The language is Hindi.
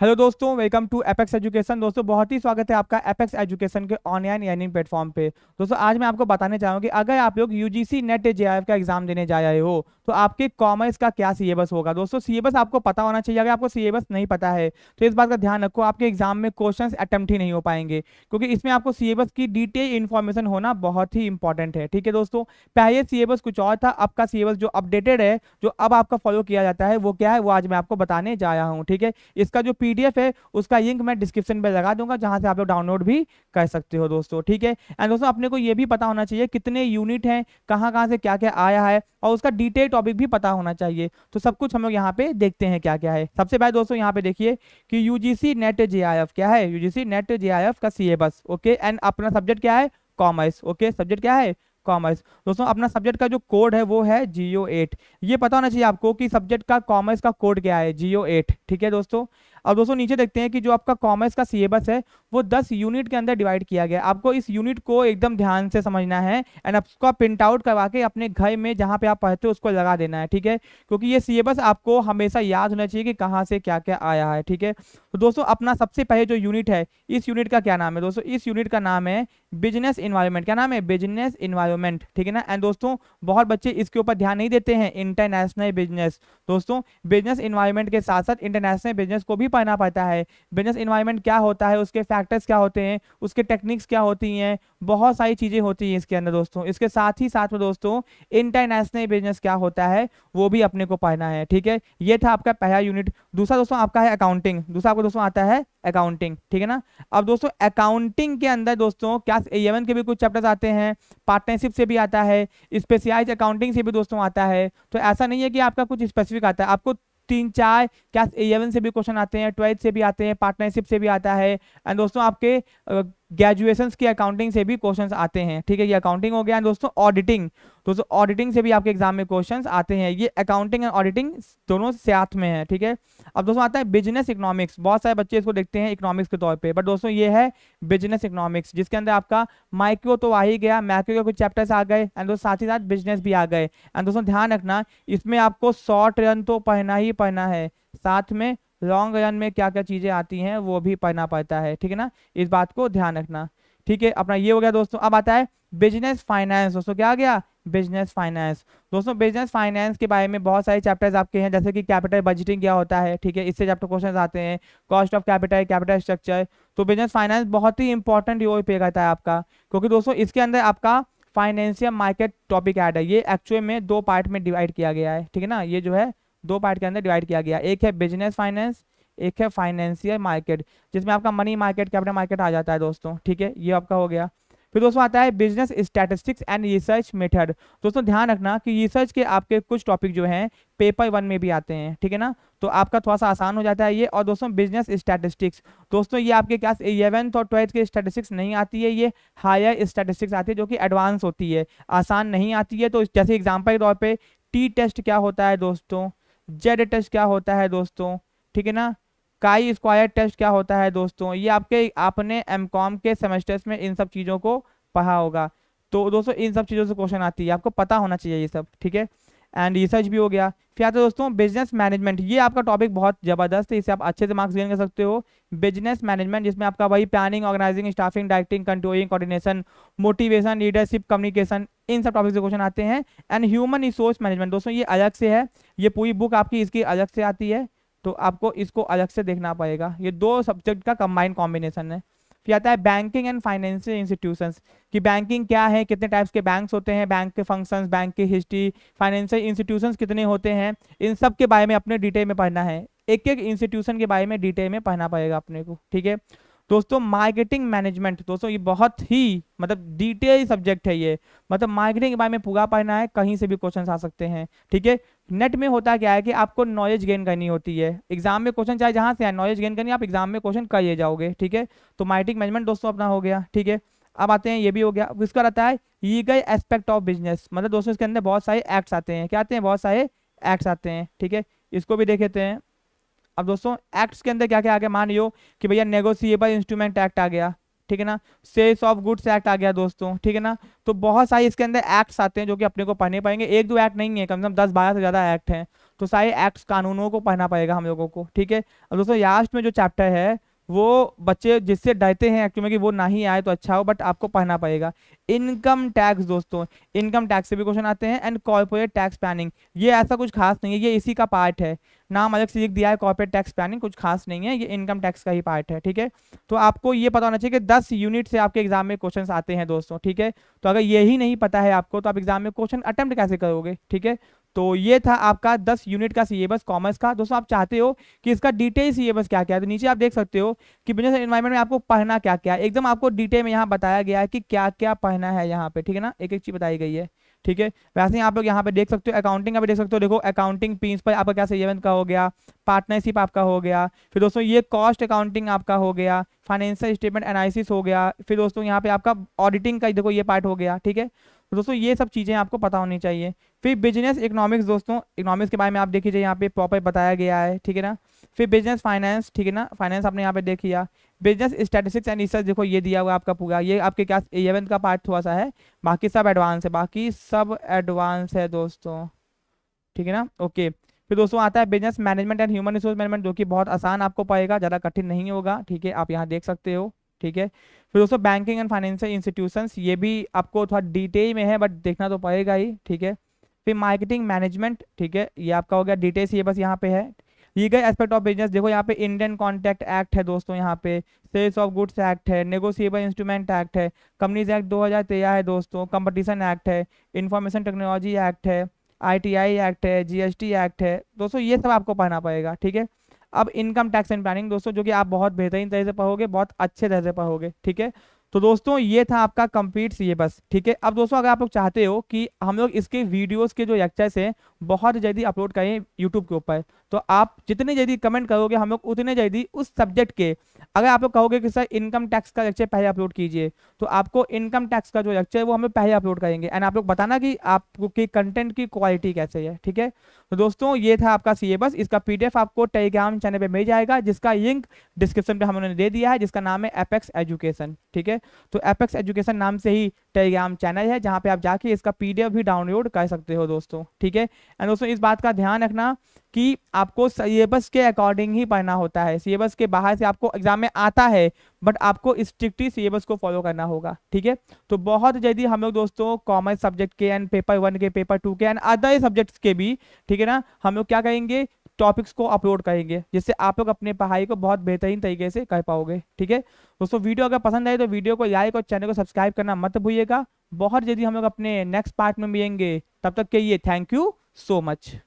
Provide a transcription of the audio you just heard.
हेलो दोस्तों वेलकम टू एपेक्स एजुकेशन दोस्तों बहुत ही स्वागत है आपका एपेक्स एजुकेशन के ऑनलाइन लर्निंग प्लेटफॉर्म पे दोस्तों आज मैं आपको बताने चाहूँगा कि अगर आप लोग यूजीसी नेट जे का एग्जाम देने जा रहे हो तो आपके कॉमर्स का क्या सिलेबस होगा दोस्तों सिलेबस आपको पता होना चाहिए अगर आपको सिलेबस नहीं पता है तो इस बात का ध्यान रखो आपके एग्जाम में क्वेश्चन अटैम्प्ट ही नहीं हो पाएंगे क्योंकि इसमें आपको सिलेबस की डिटेल इन्फॉर्मेशन होना बहुत ही इंपॉर्टेंट है ठीक है दोस्तों पहले सिलेबस कुछ और था आपका सिलेबस जो अपडेटेड है जो अब आपका फॉलो किया जाता है वो क्या है वो आज मैं आपको बताने जा रहा हूँ ठीक है इसका जो पीडीएफ है उसका लिंक मैं डिस्क्रिप्शन में लगा दूंगा जहां से आप लोग डाउनलोड भी कर सकते हो दोस्तों ठीक है एंड दोस्तों अपने को ये भी पता होना चाहिए कितने यूनिट हैं कहां कहां से क्या क्या आया है और उसका डिटेल टॉपिक भी पता होना चाहिए तो सब कुछ हम लोग यहाँ पे देखते हैं क्या क्या है सबसे पहले दोस्तों यहाँ पे देखिए कि यू नेट जे क्या है यू नेट जे का सी ओके एंड अपना सब्जेक्ट क्या है कॉमर्स ओके सब्जेक्ट क्या है कॉमर्स दोस्तों अपना सब्जेक्ट का जो कोड है वो है जियो एट ये पता होना चाहिए आपको कि सब्जेक्ट का कॉमर्स का कोड क्या है जियो एट ठीक है दोस्तों अब दोस्तों नीचे देखते हैं कि जो आपका कॉमर्स का सिलेबस है वो दस यूनिट के अंदर डिवाइड किया गया आपको इस यूनिट को एकदम ध्यान से समझना है एंड आपका प्रिंट आउट करवा के अपने घर में जहाँ पे आप पढ़ते हो उसको लगा देना है ठीक है क्योंकि ये सिलेबस आपको हमेशा याद होना चाहिए कि कहाँ से क्या क्या आया है ठीक है तो दोस्तों अपना सबसे पहले जो यूनिट है इस यूनिट का क्या नाम है दोस्तों इस यूनिट का नाम है बिजनेस इन्वायरमेंट क्या नाम है बिजनेस इन्वायरमेंट ठीक है ना एंड दोस्तों बहुत बच्चे इसके ऊपर ध्यान नहीं देते हैं इंटरनेशनल बिजनेस दोस्तों बिजनेस इन्वायरमेंट के साथ साथ इंटरनेशनल बिजनेस को भी पढ़ना पड़ता है बिजनेस इन्वायरमेंट क्या होता है उसके फैक्टर्स क्या होते हैं उसके टेक्निक्स क्या होती हैं बहुत सारी चीज़ें होती हैं इसके अंदर दोस्तों इसके साथ ही साथ में दोस्तों इंटरनेशनल बिजनेस क्या होता है वो भी अपने को पढ़ना है ठीक है ये था आपका पहला यूनिट दूसरा दोस्तों आपका है अकाउंटिंग दूसरा आपका दोस्तों आता है अकाउंटिंग ठीक है ना अब दोस्तों अकाउंटिंग के अंदर दोस्तों क्या एवन के भी कुछ चैप्टर्स आते हैं पार्टनरशिप से भी आता है स्पेशलाइज अकाउंटिंग से भी दोस्तों आता है तो ऐसा नहीं है कि आपका कुछ स्पेसिफिक आता है आपको तीन चार क्या इलेवन से भी क्वेश्चन आते हैं ट्वेल्थ से भी आते हैं पार्टनरशिप से भी आता है एंड दोस्तों आपके ग्रेजुएशन की अकाउंटिंग से भी क्वेश्चन आते हैं ठीक है ये अकाउंटिंग हो गया दोस्तों ऑडिटिंग दोस्तों ऑडिटिंग से भी आपके एग्जाम में क्वेश्चन आते हैं ये अकाउंटिंग एंड ऑडिटिंग दोनों साथ में है ठीक है अब दोस्तों आता है बिजनेस इकोनॉमिक्स बहुत सारे बच्चे इसको देखते हैं इकोनॉमिक्स के तौर पर बट दोस्तों ये है बिजनेस इकोनॉमिक्स जिसके अंदर आपका माइक्रो तो आ ही गया माइक्रो के कुछ चैप्टर्स आ गए एंड दोस्तों साथ ही साथ बिजनेस भी आ गए एंड दोस्तों ध्यान रखना इसमें आपको शॉर्ट रन तो पढ़ना ही पढ़ना है साथ में लॉन्ग रन में क्या क्या चीज़ें आती हैं वो भी पढ़ना पड़ता है ठीक है ना इस बात को ध्यान रखना ठीक है अपना ये हो गया दोस्तों अब आता है बिजनेस फाइनेंस दोस्तों क्या आ गया बिजनेस फाइनेंस दोस्तों बिजनेस फाइनेंस के बारे में बहुत सारे चैप्टर्स आपके हैं जैसे कि कैपिटल बजटिंग क्या होता है ठीक है इससे चैप्टर क्वेश्चन तो आते हैं cost of capital capital structure तो बिजनेस फाइनेंस बहुत ही इंपॉर्टेंट रोल पे करता है आपका क्योंकि दोस्तों इसके अंदर आपका फाइनेंशियल मार्केट टॉपिक ऐड है ये एक्चुअल में दो पार्ट में डिवाइड किया गया है ठीक है ना ये जो है दो पार्ट के अंदर डिवाइड किया गया एक है बिजनेस फाइनेंस एक है फाइनेंशियल मार्केट जिसमें आपका मनी मार्केट कैपिटल मार्केट आ जाता है दोस्तों ठीक है ये आपका हो गया फिर दोस्तों आता है business statistics and research method दोस्तों ध्यान रखना कि रिसर्च के आपके कुछ टॉपिक जो हैं पेपर वन में भी आते हैं ठीक है ना तो आपका थोड़ा सा आसान हो जाता है ये और दोस्तों बिजनेस स्टैटिस्टिक्स दोस्तों ये आपके क्लास इलेवेंथ और ट्वेल्थ के स्टैटिस्टिक्स नहीं आती है ये हायर स्टैटिस्टिक्स आती है जो कि एडवांस होती है आसान नहीं आती है तो जैसे एग्जाम्पल के तौर पर टी टेस्ट क्या होता है दोस्तों जेड टेस्ट क्या होता है दोस्तों ठीक है ना काई स्क्वायर टेस्ट क्या होता है दोस्तों ये आपके आपने एम कॉम के सेमेस्टर्स में इन सब चीज़ों को पढ़ा होगा तो दोस्तों इन सब चीज़ों से क्वेश्चन आती है आपको पता होना चाहिए ये सब ठीक है एंड रिसर्च भी हो गया फिर आता है दोस्तों बिजनेस मैनेजमेंट ये आपका टॉपिक बहुत ज़बरदस्त है इसे आप अच्छे से मार्क्स गेन कर सकते हो बिजनेस मैनेजमेंट जिसमें आपका वही planning organising staffing directing controlling coordination motivation leadership communication इन सब टॉपिक से क्वेश्चन आते हैं एंड ह्यूमन रिसोर्स मैनेजमेंट दोस्तों ये अलग से है ये पूरी बुक आपकी इसकी अलग से आती है तो आपको इसको अलग से देखना पड़ेगा ये दो सब्जेक्ट का कंबाइंड कॉम्बिनेशन है फिर आता है बैंकिंग एंड फाइनेंशियल इंस्टीट्यूशन कि बैंकिंग क्या है कितने टाइप्स के बैंक्स होते हैं बैंक के फंक्शंस बैंक की हिस्ट्री फाइनेंशियल इंस्टीट्यूशंस कितने होते हैं इन सब के बारे में अपने डिटेल में पढ़ना है एक एक इंस्टीट्यूशन के बारे में डिटेल में पढ़ना पड़ेगा अपने को ठीक है दोस्तों मार्केटिंग मैनेजमेंट दोस्तों ये बहुत ही मतलब डिटेल सब्जेक्ट है ये मतलब मार्केटिंग के बारे में पूरा पढ़ना है कहीं से भी क्वेश्चन आ सकते हैं ठीक है नेट में होता क्या है कि आपको नॉलेज गेन करनी होती है एग्जाम में क्वेश्चन चाहे जहां से आए नॉलेज गेन करनी आप एग्जाम में क्वेश्चन कर ले जाओगे ठीक है तो मार्केटिंग मैनेजमेंट दोस्तों अपना हो गया ठीक है अब आते हैं ये भी हो गया इसका रहता है लीगल एस्पेक्ट ऑफ बिजनेस मतलब दोस्तों इसके अंदर बहुत सारे एक्ट्स आते हैं क्या आते हैं बहुत सारे एक्ट्स आते हैं ठीक है इसको भी देख लेते हैं अब दोस्तों एक्ट्स के अंदर क्या क्या आ गया मान लो कि भैया नेगोशिएबल इंस्ट्रूमेंट एक्ट आ गया ठीक है ना सेल्स ऑफ गुड्स एक्ट आ गया दोस्तों ठीक है ना तो बहुत सारे इसके अंदर एक्ट्स आते हैं जो कि अपने को पढ़ने पाएंगे एक दो एक्ट नहीं है कम से कम दस बारह से ज़्यादा एक्ट हैं तो सारे एक्ट्स कानूनों को पढ़ना पड़ेगा हम लोगों को ठीक है अब दोस्तों लास्ट में जो चैप्टर है वो बच्चे जिससे डरते हैं एक्चुअली में कि वो ना ही आए तो अच्छा हो बट आपको पढ़ना पड़ेगा इनकम टैक्स दोस्तों इनकम टैक्स से भी क्वेश्चन आते हैं एंड कॉर्पोरेट टैक्स प्लानिंग ये ऐसा कुछ खास नहीं है ये इसी का पार्ट है नाम अलग से लिख दिया है कॉर्पोरेट टैक्स प्लानिंग कुछ खास नहीं है ये इनकम टैक्स का ही पार्ट है ठीक है तो आपको ये पता होना चाहिए कि दस यूनिट से आपके एग्जाम में क्वेश्चन आते हैं दोस्तों ठीक है तो अगर यही नहीं पता है आपको तो आप एग्जाम में क्वेश्चन अटैम्प्ट कैसे करोगे ठीक है तो ये था आपका 10 यूनिट का सिलेबस कॉमर्स का दोस्तों आप चाहते हो कि इसका डिटेल सिलेबस क्या क्या है तो नीचे आप देख सकते हो कि बिजनेस एनवायरमेंट में आपको पढ़ना क्या क्या है एकदम आपको डिटेल में यहाँ बताया गया है कि क्या क्या पढ़ना है यहाँ पे ठीक है ना एक एक चीज़ बताई गई है ठीक है वैसे आप लोग यहाँ पे देख सकते हो अकाउंटिंग का भी देख सकते हो देखो अकाउंटिंग पीस पर आपका क्या सेवन का हो गया पार्टनरशिप आपका हो गया फिर दोस्तों ये कॉस्ट अकाउंटिंग आपका हो गया फाइनेंशियल स्टेटमेंट एनालिसिस हो गया फिर दोस्तों यहाँ पे आपका ऑडिटिंग का देखो ये पार्ट हो गया ठीक है तो दोस्तों ये सब चीज़ें आपको पता होनी चाहिए फिर बिजनेस इकोनॉमिक्स दोस्तों इकोनॉमिक्स के बारे में आप देखिए यहाँ पे प्रॉपर बताया गया है ठीक है ना फिर बिजनेस फाइनेंस ठीक है ना फाइनेंस आपने यहाँ पे देख लिया बिजनेस स्टैटिस्टिक्स एंड रिसर्च देखो ये दिया हुआ आपका पूरा ये आपके क्या इलेवंथ का पार्ट थोड़ा सा है बाकी सब एडवांस है बाकी सब एडवांस है दोस्तों ठीक है ना ओके फिर दोस्तों आता है business management and human resource management जो कि बहुत आसान आपको पाएगा ज़्यादा कठिन नहीं होगा ठीक है आप यहाँ देख सकते हो ठीक है फिर दोस्तों बैंकिंग एंड फाइनेंशियल इंस्टीट्यूशन ये भी आपको थोड़ा डिटेल में है बट देखना तो पड़ेगा ही ठीक है फिर मार्केटिंग मैनेजमेंट ठीक है ये आपका हो गया डिटेल्स ये बस यहाँ पे है ये गए एस्पेक्ट ऑफ बिजनेस देखो यहाँ पे इंडियन कॉन्ट्रैक्ट एक्ट है दोस्तों यहाँ पे सेल्स ऑफ गुड्स एक्ट है नेगोशिएबल इंस्ट्रूमेंट एक्ट है कंपनीज एक्ट दो हज़ार तेरह है दोस्तों कंपटीशन एक्ट है इंफॉर्मेशन टेक्नोलॉजी एक्ट है आईटीआई एक्ट है जीएसटी एक्ट है दोस्तों ये सब आपको पढ़ना पड़ेगा ठीक है अब इनकम टैक्स एंड प्लानिंग दोस्तों जो कि आप बहुत बेहतरीन तरह से पढ़ोगे बहुत अच्छे तरह से पढ़ोगे ठीक है तो दोस्तों ये था आपका कंप्लीट सिलेबस ठीक है अब दोस्तों अगर आप लोग चाहते हो कि हम लोग इसके वीडियोस के जो लेक्चर्स हैं बहुत जल्दी अपलोड करें यूट्यूब के ऊपर तो आप जितने जल्दी कमेंट करोगे हम लोग उतने जल्दी उस सब्जेक्ट के अगर आप लोग कहोगे कि सर इनकम टैक्स का लेक्चर पहले अपलोड कीजिए तो आपको इनकम टैक्स का जो लेक्चर है वो हमें पहले अपलोड करेंगे एंड आप लोग बताना कि आपकी कंटेंट की क्वालिटी कैसे है ठीक है तो दोस्तों ये था आपका सी इसका पीडीएफ आपको टेलीग्राम चैनल पर मिल जाएगा जिसका लिंक डिस्क्रिप्शन पर हमने दे दिया है जिसका नाम है एपेक्स एजुकेशन ठीक है तो एपेक्स एजुकेशन नाम से ही टेलीग्राम चैनल है जहाँ पे आप जाके इसका पीडीएफ भी डाउनलोड कर सकते हो दोस्तों ठीक है एंड दोस्तों इस बात का ध्यान रखना कि आपको सिलेबस के अकॉर्डिंग ही पढ़ना होता है सिलेबस के बाहर से आपको एग्जाम में आता है बट आपको स्ट्रिक्टली सिलेबस को फॉलो करना होगा ठीक है तो बहुत जल्दी हम लोग दोस्तों कॉमर्स सब्जेक्ट के एंड पेपर वन के पेपर टू के एंड अदर सब्जेक्ट्स के भी ठीक है ना हम लोग क्या करेंगे टॉपिक्स को अपलोड करेंगे जिससे आप लोग अपने पढ़ाई को बहुत बेहतरीन तरीके से कर पाओगे ठीक है दोस्तों वीडियो अगर पसंद आए तो वीडियो को लाइक और चैनल को सब्सक्राइब करना मत भूलिएगा बहुत जल्दी हम लोग अपने नेक्स्ट पार्ट में मिलेंगे तब तक के लिए थैंक यू सो मच